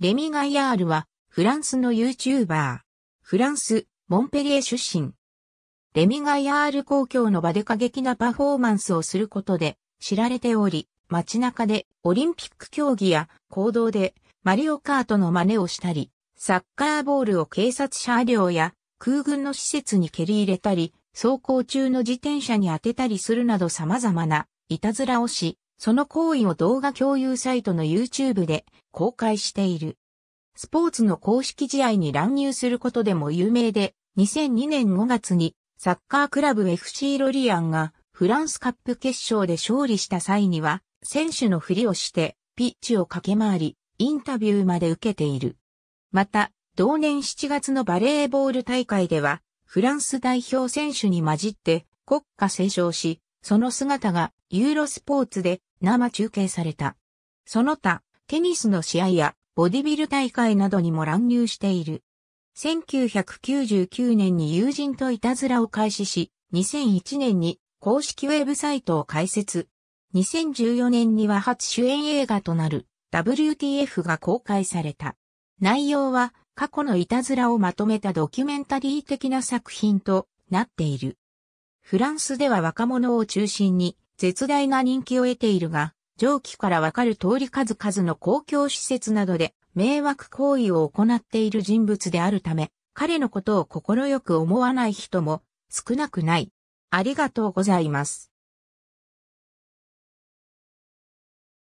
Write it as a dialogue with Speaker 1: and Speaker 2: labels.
Speaker 1: レミ・ガイヤールは、フランスの YouTuber。フランス、モンペリエ
Speaker 2: 出身。レミ・ガイヤール公共の場で過激なパフォーマンスをすることで知られており、街中でオリンピック競技や行動でマリオカートの真似をしたり、サッカーボールを警察車両や空軍の施設に蹴り入れたり、走行中の自転車に当てたりするなど様々ないたずらをし、その行為を動画共有サイトの YouTube で公開している。スポーツの公式試合に乱入することでも有名で、2002年5月にサッカークラブ FC ロリアンがフランスカップ決勝で勝利した際には、選手のふりをしてピッチを駆け回り、インタビューまで受けている。また、同年7月のバレーボール大会では、フランス代表選手に混じって国家斉唱し、その姿がユーロスポーツで生中継された。その他、テニスの試合やボディビル大会などにも乱入している。1999年に友人といたずらを開始し、2001年に公式ウェブサイトを開設。2014年には初主演映画となる WTF が公開された。内容は過去のいたずらをまとめたドキュメンタリー的な作品となっている。フランスでは若者を中心に絶大な人気を得ているが、上記からわかる通り数々の公共施設などで迷惑行為を行っている人物であるため、彼のことを快く思わ
Speaker 1: ない人も少なくない。ありがとうございます。